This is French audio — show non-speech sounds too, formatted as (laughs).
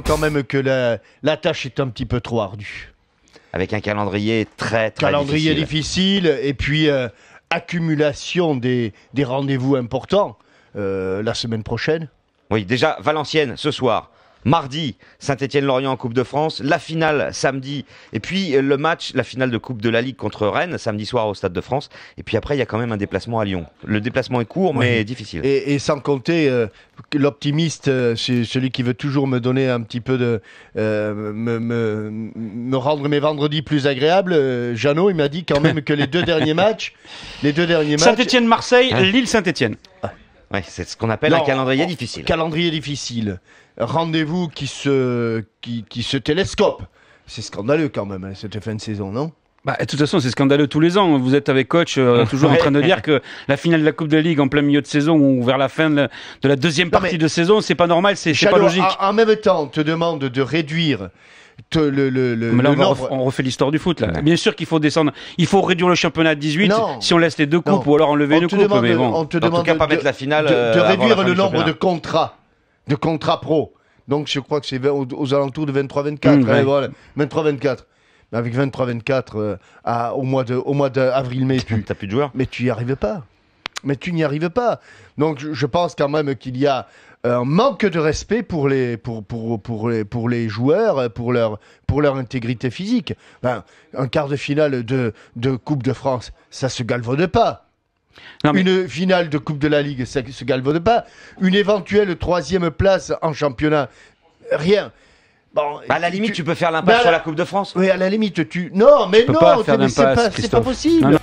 quand même que la, tâche est un petit peu trop ardue. Avec un calendrier très, très calendrier difficile. et puis euh, accumulation des, rendez-vous importants euh, la semaine prochaine. Oui, déjà Valenciennes ce soir, mardi, Saint-Étienne-Lorient en Coupe de France, la finale samedi, et puis euh, le match, la finale de Coupe de la Ligue contre Rennes, samedi soir au Stade de France. Et puis après, il y a quand même un déplacement à Lyon. Le déplacement est court, mais difficile. Et, sans compter euh, l'optimiste, euh, c'est celui qui veut toujours me donner un petit peu de. me, rendre mes vendredis plus agréables. Jeannot, il m'a dit quand même que les deux (laughs) derniers matchs. Les deux derniers matchs. Saint-Étienne-Marseille, Lille-Saint-Étienne. Ah. Ouais, c'est ce qu'on appelle un calendrier difficile. Calendrier difficile. Rendez-vous qui se, qui, qui se télescope. C'est scandaleux quand même, hein, cette fin de saison, non bah, de toute façon, c'est scandaleux tous les ans. Vous êtes avec coach euh, (laughs) toujours en train de dire que la finale de la Coupe de Ligue en plein milieu de saison ou vers la fin de la, deuxième partie de saison, c'est pas normal, c'est pas logique. En, même temps, on te demande de réduire le, on, nombre... on, refait l'histoire du foot. Là. Bien sûr qu'il faut descendre. Il faut réduire le championnat à 18 si on laisse les deux coupes ou alors enlever on une coupe. mais bon. On te demande de, pas mettre la finale. De, euh, réduire le nombre de contrats, de contrats pro. Donc je crois que c'est aux, alentours de 23-24. 23-24 avec 23-24 euh, au mois de au mois d'avril-mai. Tu plus Mais tu n'y arrives pas. Mais tu n'y arrives pas. Donc je, pense quand même qu'il y a euh, un manque de respect pour les, pour, pour, les, pour les joueurs, euh, pour leur, pour leur intégrité physique. Ben, un quart de finale de, de Coupe de France, ça se galvaude pas. Une finale de Coupe de la Ligue, ça se galvaude pas. Une éventuelle troisième place en championnat, rien. Bon, bah, à la limite, tu, peux faire l'impasse bah, sur la Coupe de France. Oui, à la limite, tu. Non, mais non, c'est pas, possible.